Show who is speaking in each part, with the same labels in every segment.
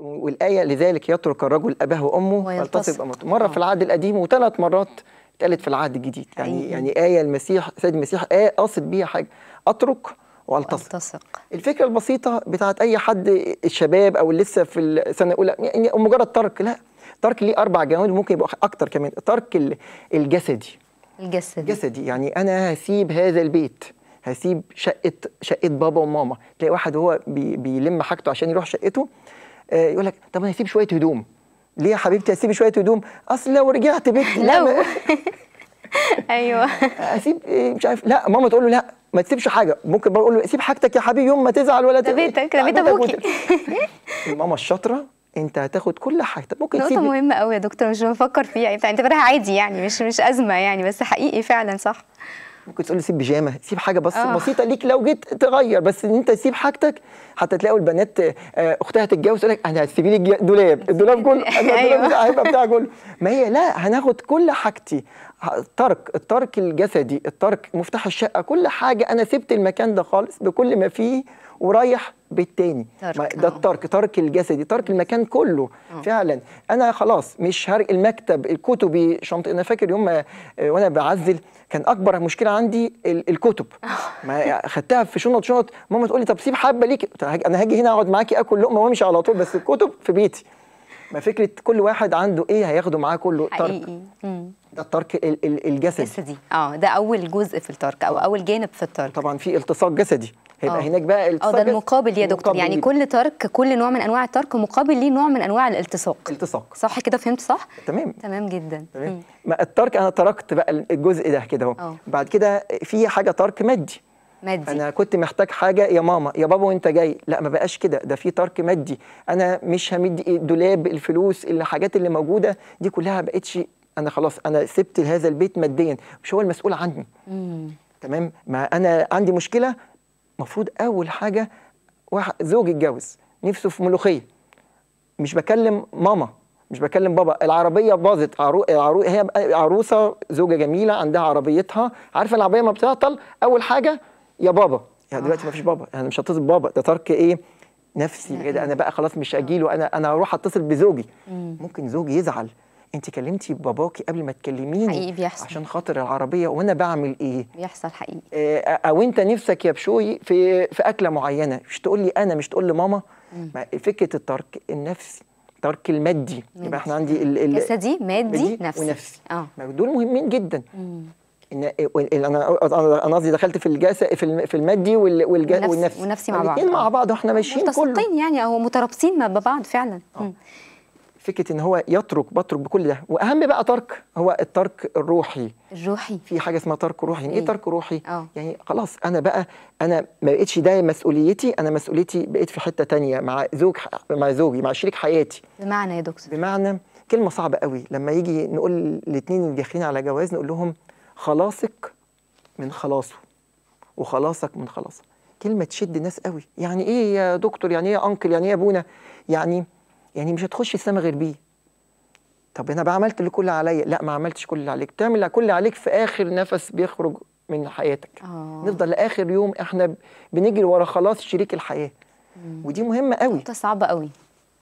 Speaker 1: والآية لذلك يترك الرجل أباه وأمه ويلتصق أمته مرة آه. في العهد القديم وثلاث مرات اتقالت في العهد الجديد يعني أيه. يعني آية المسيح سيد المسيح آية قاصد بيها حاجة أترك والتصق الفكرة البسيطة بتاعت أي حد الشباب أو لسه في السنة الأولى يعني مجرد ترك لا ترك ليه أربع جوانب ممكن يبقى أكتر كمان الترك الجسدي الجسدي الجسدي يعني أنا هسيب هذا البيت هسيب شقة شقة بابا وماما تلاقي واحد هو بيلم حاجته عشان يروح شقته آه، يقول لك طب انا هسيب شويه هدوم ليه يا حبيبتي هسيب شويه هدوم اصل لو رجعت بيت لو ايوه اسيب آه، مش عارف لا ماما تقول له لا ما تسيبش حاجه ممكن بقول له سيب حاجتك يا حبيبي يوم ما تزعل ولا ده بيتك ده بيت ابوكي ماما الشاطره انت هتاخد كل حاجتك ممكن نقطة مهمة قوي يا دكتور مش بفكر فيها يعني انت عادي يعني مش مش ازمة يعني بس حقيقي فعلا صح ممكن تقول لي سيب بيجامه سيب حاجه بس آه. بسيطه ليك لو جيت تغير بس ان انت تسيب حاجتك حتى تلاقوا البنات آه، اختها تتجوز تقول لك انا هتسيبي لي الدولاب أيوه. الدولاب كله هيبقى بتاع كله ما هي لا هناخد كل حاجتي الترك الترك الجسدي الترك مفتاح الشقه كل حاجه انا سبت المكان ده خالص بكل ما فيه ورايح بالتاني ترك. ده آه. الترك ترك الجسدي ترك المكان كله أوه. فعلا انا خلاص مش هرق المكتب الكتبي شنطه انا فاكر يوم آه، وانا بعزل كان اكبر مشكله عندي الكتب آه. ما خدتها في شنط شنط ماما تقول لي طب سيب حبه ليك انا هاجي هنا اقعد معاكي اكل لقمه وامشي على طول بس الكتب في بيتي ما فكره كل واحد عنده ايه هياخده معاه كله حقيقي. ده الترك الجسدي الجسدي اه ده اول جزء في الترك او اول جانب في الترك طبعا في التصاق جسدي هيبقى آه. هناك بقى التصاق اه ده المقابل يا دكتور يعني كل ترك كل نوع من انواع الترك مقابل ليه نوع من انواع الالتصاق التصاق صح كده فهمت صح تمام تمام جدا تمام ما الترك انا تركت بقى الجزء ده كده اهو آه. بعد كده في حاجه ترك مادي مادي انا كنت محتاج حاجه يا ماما يا بابا وانت جاي لا ما بقاش كده ده في ترك مادي انا مش همد الدولاب الفلوس الحاجات اللي موجوده دي كلها بقتش انا خلاص انا سبت هذا البيت ماديا مش هو المسؤول عني تمام ما انا عندي مشكله المفروض اول حاجه واحد زوج اتجوز نفسه في ملوخيه مش بكلم ماما مش بكلم بابا العربيه باظت عرو... عرو... هي عروسه زوجه جميله عندها عربيتها عارفه العربيه ما بتعطل اول حاجه يا بابا يعني دلوقتي آه. ما فيش بابا انا يعني مش هتصل بابا ده ترك ايه نفسي كده إيه انا بقى خلاص مش اجيله انا انا هروح اتصل بزوجي ممكن زوجي يزعل انت كلمتي باباكي قبل ما تكلميني حقيقي بيحصل عشان خاطر العربيه وانا بعمل ايه بيحصل حقيقي آه او انت نفسك يا بشوي في في اكله معينه مش تقول لي انا مش تقول لماما فكره الترك النفسي الترك المادي يبقى احنا عندي جسدي مادي نفسي ونفسي اه دول مهمين جدا مم. إيه، انا انا قصدي دخلت في الجسد في المادي والجاس والنفسي والنفسي مع بعض الاثنين مع آه. بعض واحنا ماشيين متساقطين يعني او مترابطين ببعض فعلا آه. فكره ان هو يترك بترك بكل ده واهم بقى ترك هو الترك الروحي الروحي في حاجه اسمها ترك روحي يعني ايه, إيه ترك روحي أوه. يعني خلاص انا بقى انا ما بقتش ده مسؤوليتي انا مسؤوليتي بقيت في حته تانية مع زوج مع زوجي مع شريك حياتي بمعنى يا دكتور بمعنى كلمه صعبه قوي لما يجي نقول الاثنين اللي داخلين على جواز نقول لهم خلاصك من خلاصه وخلاصك من خلاصه كلمه تشد ناس قوي يعني ايه يا دكتور يعني ايه يا انكل يعني ايه يا ابونا يعني يعني مش هتخش السما غير بيه طب انا بقى عملت اللي كل عليا لا ما عملتش كل اللي عليك تعمل كل اللي عليك في اخر نفس بيخرج من حياتك آه. نفضل لاخر يوم احنا بنجري ورا خلاص شريك الحياه مم. ودي مهمه قوي نقطه صعبه قوي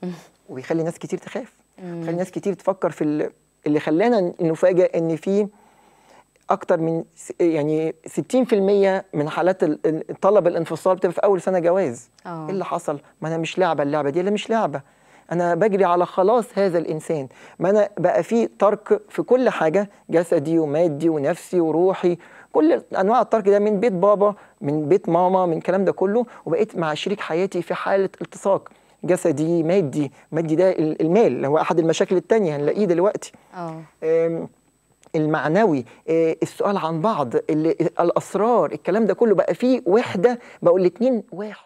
Speaker 1: وبيخلي ناس كتير تخاف بيخلي ناس كتير تفكر في اللي خلانا نفاجئ ان في اكتر من يعني 60% من حالات طلب الانفصال بتبقى في اول سنه جواز آه. ايه اللي حصل ما انا مش لعبه اللعبه دي انا مش لعبه انا بجري على خلاص هذا الانسان ما انا بقى في ترك في كل حاجه جسدي ومادي ونفسي وروحي كل انواع الترك ده من بيت بابا من بيت ماما من الكلام ده كله وبقيت مع شريك حياتي في حاله التصاق جسدي مادي مادي ده المال اللي هو احد المشاكل التانية هنلاقيه دلوقتي اه المعنوي آه، السؤال عن بعض الاسرار الكلام ده كله بقى فيه وحده بقول الاثنين واحد